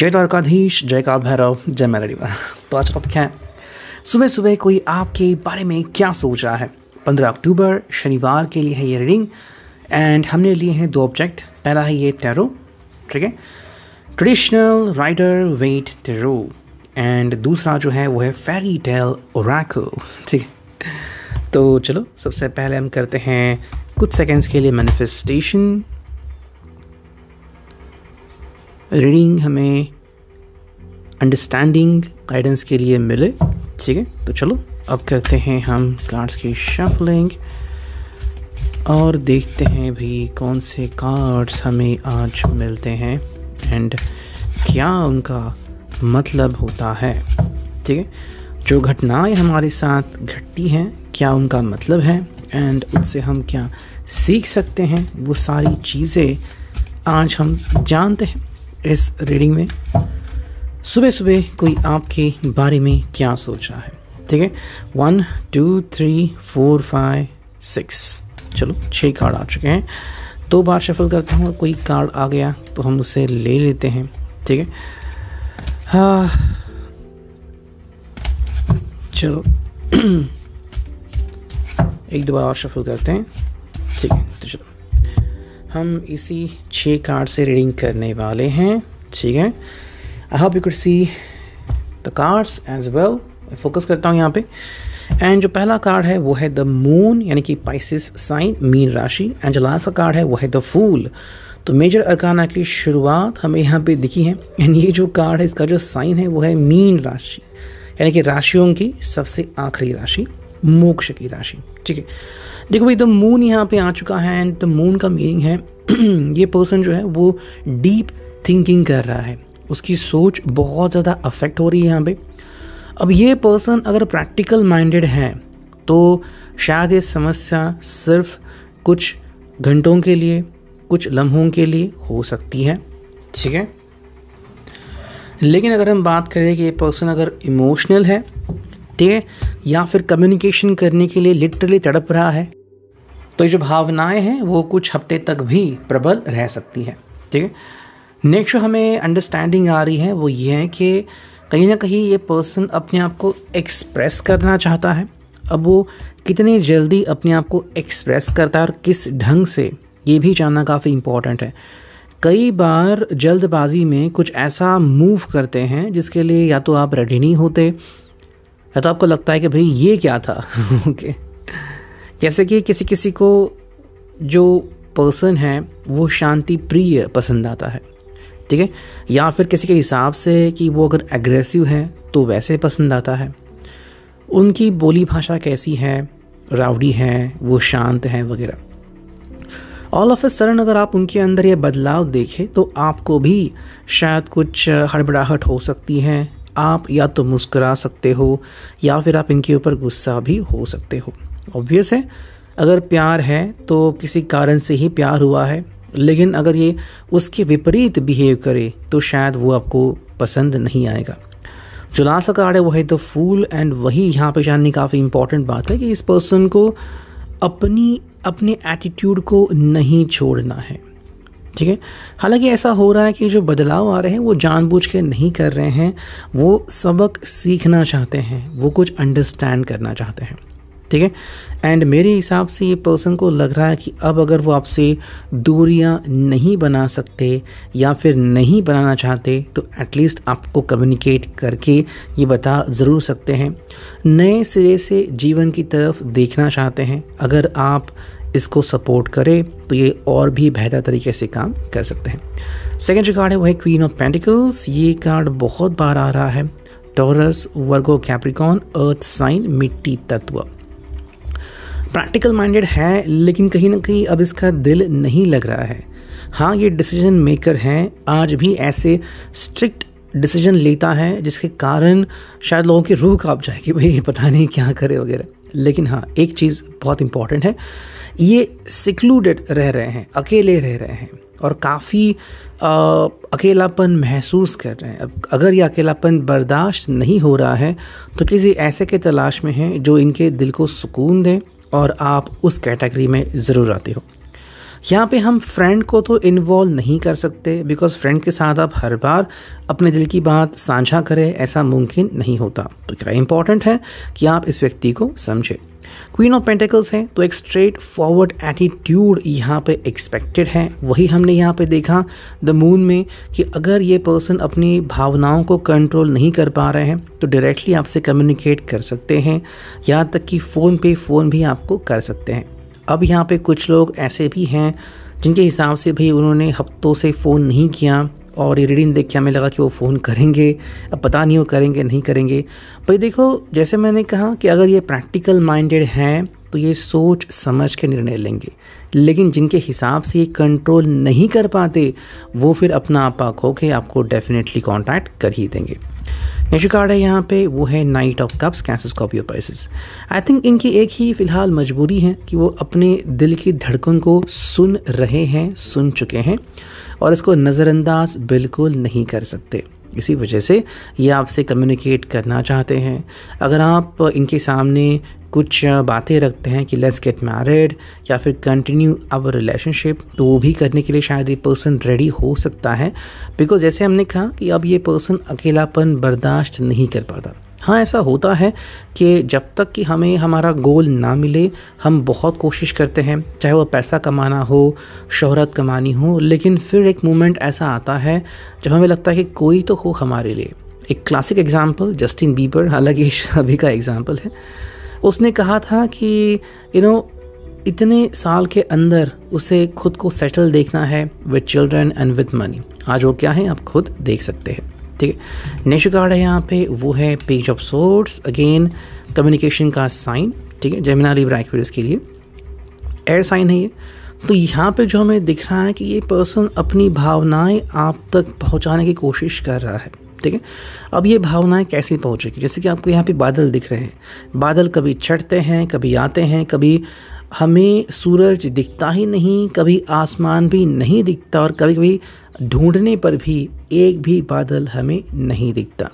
जय द्वारकाधीश जय का भैरव जय मैरिवा तो आज का क्या है सुबह सुबह कोई आपके बारे में क्या सोच रहा है पंद्रह अक्टूबर शनिवार के लिए है ये रीडिंग एंड हमने लिए हैं दो ऑब्जेक्ट पहला है ये टैरो ठीक है traditional Rider Waite tarot and दूसरा जो है वो है फेरी टेल ओराकल ठीक है तो चलो सबसे पहले हम करते हैं कुछ सेकेंड्स के लिए मैनिफेस्टेशन रीडिंग हमें अंडरस्टैंडिंग गाइडेंस के लिए मिले ठीक है तो चलो अब करते हैं हम कार्ड्स की शफलिंग और देखते हैं भी कौन से कार्ड्स हमें आज मिलते हैं एंड क्या उनका मतलब होता है ठीक है जो घटनाएं हमारे साथ घटती हैं क्या उनका मतलब है एंड उनसे हम क्या सीख सकते हैं वो सारी चीज़ें आज हम जानते हैं इस रीडिंग में सुबह सुबह कोई आपके बारे में क्या सोच रहा है ठीक है one two three four five six चलो छः कार्ड आ चुके हैं दो बार शफल करता हूँ कोई कार्ड आ गया तो हम उसे ले लेते हैं ठीक है हाँ चलो एक दो बार और शफल करते हैं ठीक है तो चलो हम इसी छः कार्ड से रीडिंग करने वाले हैं ठीक है I hope you could see the cards as well focus करता हूँ यहाँ पे एंड जो पहला कार्ड है वो है द मून यानी कि पाइसिस साइन मीन राशि एंड जो लास्ट का कार्ड है वो है द फूल तो मेजर अरकाना की शुरुआत हमें यहाँ पे दिखी है एंड ये जो कार्ड है इसका जो साइन है वो है मीन राशि यानी कि राशियों की सबसे आखिरी राशि मोक्ष की राशि ठीक है देखो भाई द मून यहाँ पे आ चुका है एंड द मून का मीनिंग है ये पर्सन जो है वो डीप थिंकिंग कर रहा है उसकी सोच बहुत ज़्यादा अफेक्ट हो रही है यहाँ पे अब ये पर्सन अगर प्रैक्टिकल माइंडेड है तो शायद ये समस्या सिर्फ कुछ घंटों के लिए कुछ लम्हों के लिए हो सकती है ठीक है लेकिन अगर हम बात करें कि ये पर्सन अगर इमोशनल है रिश्ते या फिर कम्युनिकेशन करने के लिए लिटरली तड़प रहा है तो जो भावनाएं हैं वो कुछ हफ्ते तक भी प्रबल रह सकती हैं ठीक है नेक्स्ट हमें अंडरस्टैंडिंग आ रही है वो ये है कि कहीं ना कहीं ये पर्सन अपने आप को एक्सप्रेस करना चाहता है अब वो कितनी जल्दी अपने आप को एक्सप्रेस करता है और किस ढंग से ये भी जानना काफ़ी इम्पॉर्टेंट है कई बार जल्दबाजी में कुछ ऐसा मूव करते हैं जिसके लिए या तो आप रेडी नहीं होते या तो आपको लगता है कि भाई ये क्या था ओके जैसे कि किसी किसी को जो पर्सन है वो शांति प्रिय पसंद आता है ठीक है या फिर किसी के हिसाब से कि वो अगर एग्रेसिव हैं तो वैसे पसंद आता है उनकी बोली भाषा कैसी है रावड़ी है वो शांत हैं वगैरह ऑल ऑफ ए सडन अगर आप उनके अंदर ये बदलाव देखें तो आपको भी शायद कुछ हड़बड़ाहट हो सकती है आप या तो मुस्करा सकते हो या फिर आप इनके ऊपर गुस्सा भी हो सकते हो ऑब्वियस है अगर प्यार है तो किसी कारण से ही प्यार हुआ है लेकिन अगर ये उसके विपरीत बिहेव करे तो शायद वो आपको पसंद नहीं आएगा जो लास्ट कार्ड है वो है द फूल एंड वही यहाँ पे जाननी काफ़ी इंपॉर्टेंट बात है कि इस पर्सन को अपनी अपने एटीट्यूड को नहीं छोड़ना है ठीक है हालांकि ऐसा हो रहा है कि जो बदलाव आ रहे हैं वो जानबूझ के नहीं कर रहे हैं वो सबक सीखना चाहते हैं वो कुछ अंडरस्टैंड करना चाहते हैं ठीक है एंड मेरे हिसाब से ये पर्सन को लग रहा है कि अब अगर वो आपसे दूरियां नहीं बना सकते या फिर नहीं बनाना चाहते तो एटलीस्ट आपको कम्युनिकेट करके ये बता ज़रूर सकते हैं नए सिरे से जीवन की तरफ देखना चाहते हैं अगर आप इसको सपोर्ट करे तो ये और भी बेहतर तरीके से काम कर सकते हैं सेकेंड जो कार्ड है वो है क्वीन ऑफ पेंटिकल्स ये कार्ड बहुत बार आ रहा है Taurus Virgo Capricorn earth sign मिट्टी तत्व प्रैक्टिकल माइंडेड है लेकिन कहीं ना कहीं अब इसका दिल नहीं लग रहा है हाँ ये डिसीजन मेकर हैं आज भी ऐसे स्ट्रिक्ट डिसीजन लेता है जिसके कारण शायद लोगों की रूह काप जाएगी भाई पता नहीं क्या करे वगैरह लेकिन हाँ एक चीज़ बहुत इंपॉर्टेंट है ये सिक्लूडेड रह रहे हैं अकेले रह रहे हैं और काफ़ी अकेलापन महसूस कर रहे हैं अब अगर ये अकेलापन बर्दाश्त नहीं हो रहा है तो किसी ऐसे के तलाश में हैं जो इनके दिल को सुकून दें और आप उस कैटेगरी में ज़रूर आते हो यहाँ पे हम फ्रेंड को तो इन्वॉल्व नहीं कर सकते बिकॉज फ्रेंड के साथ आप हर बार अपने दिल की बात साझा करें ऐसा मुमकिन नहीं होता तो क्या इंपॉर्टेंट है कि आप इस व्यक्ति को समझें क्वीन ऑफ पेंटेकल्स हैं तो एक स्ट्रेट फॉरवर्ड एटीट्यूड यहाँ पे एक्सपेक्टेड है वही हमने यहाँ पे देखा द मून में कि अगर ये पर्सन अपनी भावनाओं को कंट्रोल नहीं कर पा रहे हैं तो डायरेक्टली आपसे कम्युनिकेट कर सकते हैं यहाँ तक कि फ़ोन पे फ़ोन भी आपको कर सकते हैं अब यहाँ पे कुछ लोग ऐसे भी हैं जिनके हिसाब से भाई उन्होंने हफ्तों से फ़ोन नहीं किया और ये रीडिंग देख के हमें लगा कि वो फ़ोन करेंगे अब पता नहीं वो करेंगे नहीं करेंगे भाई देखो जैसे मैंने कहा कि अगर ये प्रैक्टिकल माइंडेड हैं तो ये सोच समझ के निर्णय लेंगे लेकिन जिनके हिसाब से ये कंट्रोल नहीं कर पाते वो फिर अपना आपा खो के आपको डेफिनेटली कॉन्टैक्ट कर ही देंगे जो कार्ड है यहाँ पे वो है knight of cups Cancer Scorpio Pisces I think इनकी एक ही फ़िलहाल मजबूरी है कि वो अपने दिल की धड़कन को सुन रहे हैं सुन चुके हैं और इसको नज़रअंदाज बिल्कुल नहीं कर सकते इसी वजह से ये आपसे कम्युनिकेट करना चाहते हैं अगर आप इनके सामने कुछ बातें रखते हैं कि लेट्स गेट मैरिड या फिर कंटिन्यू आवर रिलेशनशिप तो वो भी करने के लिए शायद ये पर्सन रेडी हो सकता है बिकॉज जैसे हमने कहा कि अब ये पर्सन अकेलापन बर्दाश्त नहीं कर पाता हाँ ऐसा होता है कि जब तक कि हमें हमारा गोल ना मिले हम बहुत कोशिश करते हैं चाहे वो पैसा कमाना हो शोहरत कमानी हो लेकिन फिर एक मोमेंट ऐसा आता है जब हमें लगता है कि कोई तो हो हमारे लिए एक क्लासिक एग्ज़ाम्पल जस्टिन बीबर हालांकि अभी का एग्ज़ाम्पल है उसने कहा था कि यू नो इतने साल के अंदर उसे खुद को सेटल देखना है with children and with money आज वो क्या है आप खुद देख सकते हैं ठीक है नेक्स्ट कार्ड है यहाँ पे वो है page of swords again communication का साइन ठीक है जेमिना लिब्रा के लिए एयर साइन है ये तो यहाँ पे जो हमें दिख रहा है कि ये पर्सन अपनी भावनाएं आप तक पहुँचाने की कोशिश कर रहा है ठीक है अब ये भावनाएं कैसे पहुँचेगी जैसे कि आपको यहाँ पे बादल दिख रहे हैं बादल कभी चढ़ते हैं कभी आते हैं कभी हमें सूरज दिखता ही नहीं कभी आसमान भी नहीं दिखता और कभी कभी ढूंढने पर भी एक भी बादल हमें नहीं दिखता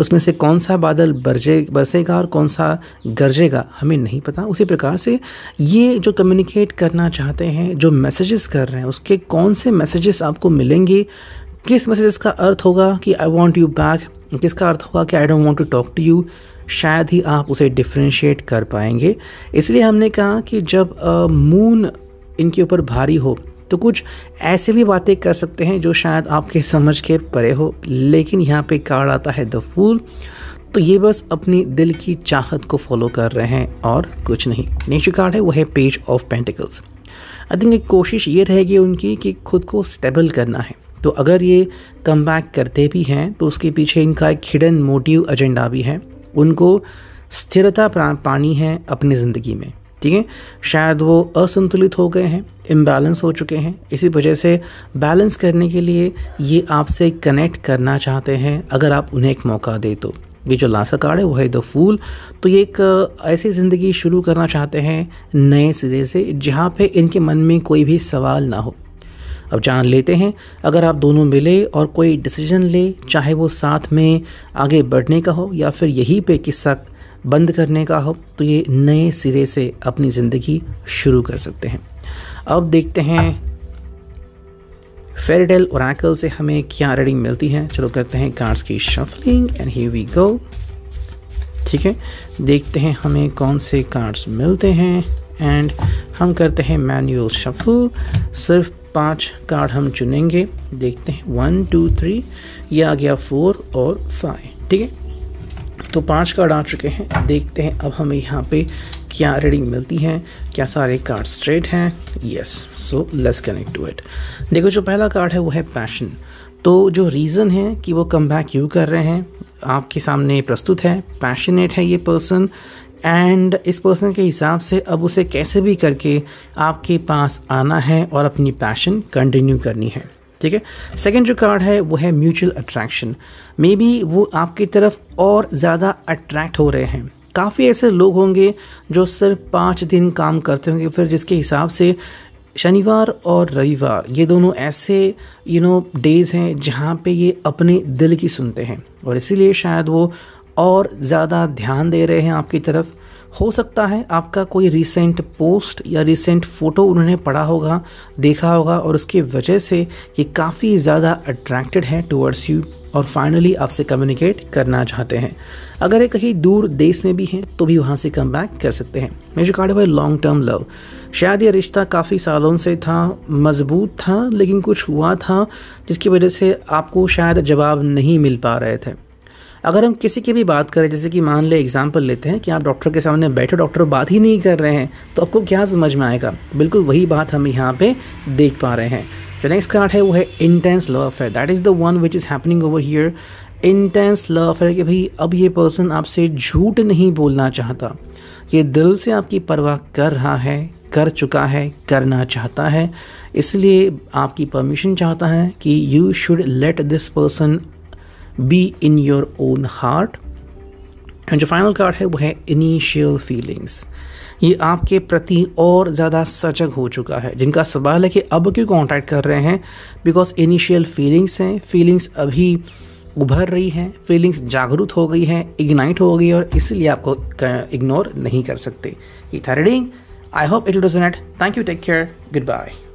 उसमें से कौन सा बादल बरजे बरसेगा और कौन सा गरजेगा हमें नहीं पता उसी प्रकार से ये जो कम्युनिकेट करना चाहते हैं जो मैसेजेस कर रहे हैं उसके कौन से मैसेजेस आपको मिलेंगे किस मैसेजेस का अर्थ होगा कि आई वॉन्ट यू बैक किसका अर्थ होगा कि I don't want to talk to you शायद ही आप उसे डिफ्रेंशिएट कर पाएंगे इसलिए हमने कहा कि जब मून इनके ऊपर भारी हो तो कुछ ऐसे भी बातें कर सकते हैं जो शायद आपके समझ के परे हो लेकिन यहाँ पे कार्ड आता है द फूल तो ये बस अपनी दिल की चाहत को फॉलो कर रहे हैं और कुछ नहीं नेक्स्ट कार्ड है वो है page of pentacles I think एक कोशिश ये रहेगी उनकी कि खुद को स्टेबल करना है तो अगर ये कम करते भी हैं तो उसके पीछे इनका एक हिडन मोटिव एजेंडा भी है उनको स्थिरता पानी है अपनी ज़िंदगी में ठीक है शायद वो असंतुलित हो गए हैं इम्बैलेंस हो चुके हैं इसी वजह से बैलेंस करने के लिए ये आपसे कनेक्ट करना चाहते हैं अगर आप उन्हें एक मौका दे तो ये जो लासा कार्ड है वो है द फूल तो ये एक ऐसी ज़िंदगी शुरू करना चाहते हैं नए सिरे से जहाँ पे इनके मन में कोई भी सवाल ना हो अब जान लेते हैं अगर आप दोनों मिले और कोई डिसीजन ले चाहे वो साथ में आगे बढ़ने का हो या फिर यहीं पे किस्सा बंद करने का हो तो ये नए सिरे से अपनी ज़िंदगी शुरू कर सकते हैं अब देखते हैं और ओराकल से हमें क्या रीडिंग मिलती है चलो करते हैं कार्ड्स की shuffling and here we go ठीक है देखते हैं हमें कौन से कार्ड्स मिलते हैं एंड हम करते हैं मैनुअल शफल सिर्फ पांच कार्ड हम चुनेंगे देखते हैं वन टू थ्री ये आ गया फोर और फाइव ठीक है तो पाँच कार्ड आ चुके हैं देखते हैं अब हमें यहाँ पे क्या रीडिंग मिलती है क्या सारे कार्ड स्ट्रेट हैं yes so let's connect to it देखो जो पहला कार्ड है वो है पैशन तो जो रीज़न है कि वो कम बैक यू कर रहे हैं आपके सामने प्रस्तुत है पैशनेट है ये पर्सन एंड इस पर्सन के हिसाब से अब उसे कैसे भी करके आपके पास आना है और अपनी पैशन कंटिन्यू करनी है ठीक है सेकेंड जो कार्ड है वो है म्यूचुअल अट्रैक्शन मे बी वो आपकी तरफ और ज़्यादा अट्रैक्ट हो रहे हैं काफ़ी ऐसे लोग होंगे जो सिर्फ पाँच दिन काम करते होंगे फिर जिसके हिसाब से शनिवार और रविवार ये दोनों ऐसे यू नो डेज़ हैं जहाँ पे ये अपने दिल की सुनते हैं और इसीलिए शायद वो और ज़्यादा ध्यान दे रहे हैं आपकी तरफ हो सकता है आपका कोई रिसेंट पोस्ट या रिसेंट फ़ोटो उन्होंने पढ़ा होगा देखा होगा और उसकी वजह से ये काफ़ी ज़्यादा अट्रैक्टेड हैं टूवर्ड्स यू और फाइनली आपसे कम्युनिकेट करना चाहते हैं अगर ये कहीं दूर देश में भी हैं तो भी वहाँ से कम बैक कर सकते हैं मेरे card by long term love शायद ये रिश्ता काफ़ी सालों से था मजबूत था लेकिन कुछ हुआ था जिसकी वजह से आपको शायद जवाब नहीं मिल पा रहे थे अगर हम किसी की भी बात करें जैसे कि मान ले एग्जाम्पल लेते हैं कि आप डॉक्टर के सामने बैठे डॉक्टर बात ही नहीं कर रहे हैं तो आपको क्या समझ में आएगा बिल्कुल वही बात हम यहाँ पे देख पा रहे हैं जो नेक्स्ट कार्ड है वो है intense love affair that is the one which is happening over here intense love affair कि भाई अब ये पर्सन आपसे झूठ नहीं बोलना चाहता ये दिल से आपकी परवाह कर रहा है कर चुका है करना चाहता है इसलिए आपकी परमिशन चाहता है कि you should let this person be in your own heart and जो फाइनल कार्ड है वो है इनिशियल फीलिंग्स ये आपके प्रति और ज़्यादा सजग हो चुका है जिनका सवाल है कि अब क्यों कॉन्टैक्ट कर रहे हैं बिकॉज इनिशियल फीलिंग्स हैं फीलिंग्स अभी उभर रही हैं फीलिंग्स जागरूक हो गई हैं इग्नाइट हो गई और इसलिए आपको इग्नोर नहीं कर सकते ये था reading I hope it doesn't thank you take care good bye